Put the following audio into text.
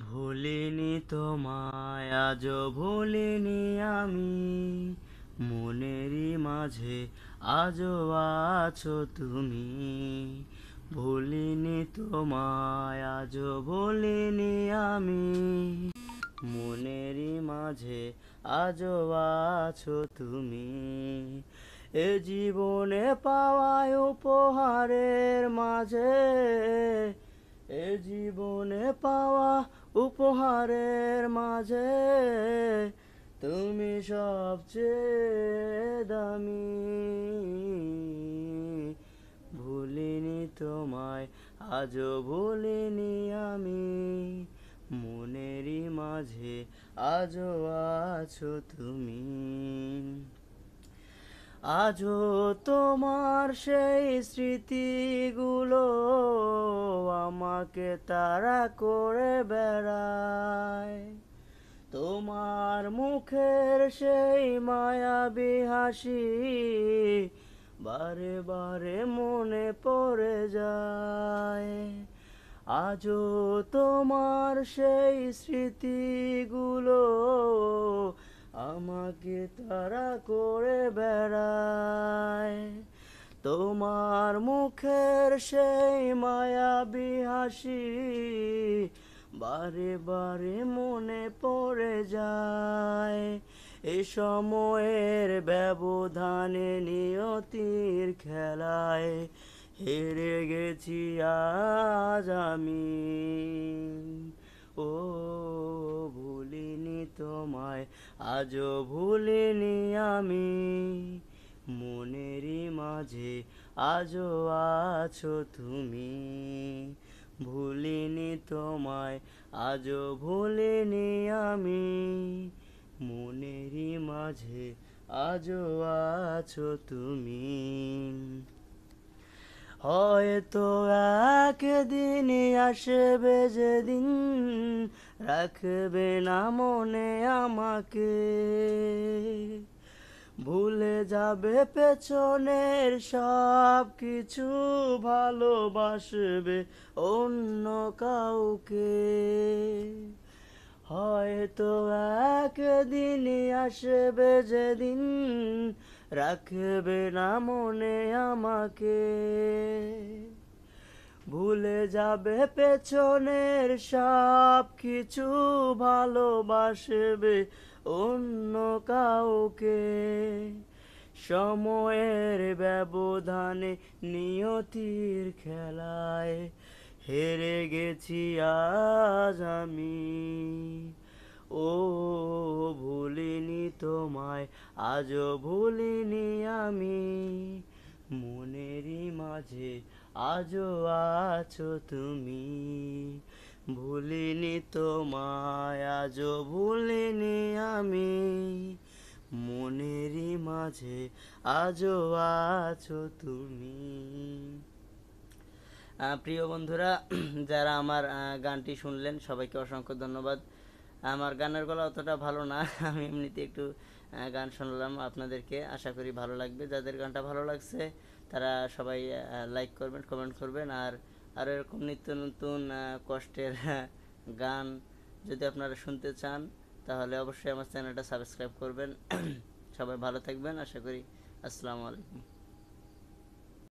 ভুলিনি তোমায় আজ ভুলিনি আমি মনেরই মাঝে আজ আছো তুমি ভুলিনি তোমায় আজ ভুলিনি আমি মনেরই মাঝে আজ আছো তুমি এ জীবনে পাওয়ায় উপহারের মাঝে এ জীবনে পাওয়া উপহারের মাঝে তুমি সবচেয়ে দামি ভুলিনি তোমায় আজও ভুলিনি আমি মনেরই মাঝে আজও আছো তুমি আজও তোমার সেই স্মৃতিগুলো আমাকে তারা করে বেড়ায় তোমার মুখের সেই মায়াবী হাসি বারে বারে মনে পড়ে যায় আজও তোমার সেই স্মৃতিগুলো আমাকে তারা করে বেড়ায় তোমার মুখের সেই মায়া হাসি বারে বারে মনে পড়ে যায় এ সময়ের ব্যবধানে নিয়তির খেলায় হেরে গেছি আজ আমি তোমায় আজও ভুলিনি আমি মনেরই মাঝে আজও আছো তুমি ভুলিনি তোমায় আজও ভুলিনি আমি মনেরই মাঝে আজও আছো তুমি হয়তো একদিন আসবে যেদিন রাখবে না মনে আমাকে ভুলে যাবে পেছনের সব কিছু ভালোবাসবে অন্য কাউকে হয়তো একদিন আসবে যেদিন রাখবে না মনে আমাকে ভুলে যাবে পেছনের সব কিছু ভালোবাসবে অন্য কাউকে সময়ের ব্যবধানে নিয়তির খেলায় হেরে গেছি আজ আমি ও ভুলিনি তোমায় আজও ভুলিনি আমি মনেরই মাঝে আজও আছো তুমি ভুলিনি তোমায় আজও ভুলিনি আমি মনেরই মাঝে আজও আছো তুমি প্রিয় বন্ধুরা যারা আমার গানটি শুনলেন সবাইকে অসংখ্য ধন্যবাদ আমার গানের গলা অতটা ভালো না আমি এমনিতে একটু গান শুনলাম আপনাদেরকে আশা করি ভালো লাগবে যাদের গানটা ভালো লাগছে তারা সবাই লাইক করবেন কমেন্ট করবেন আর আর এরকম নিত্য নতুন কষ্টের গান যদি আপনারা শুনতে চান তাহলে অবশ্যই আমার চ্যানেলটা সাবস্ক্রাইব করবেন সবাই ভালো থাকবেন আশা করি আসসালামু আলাইকুম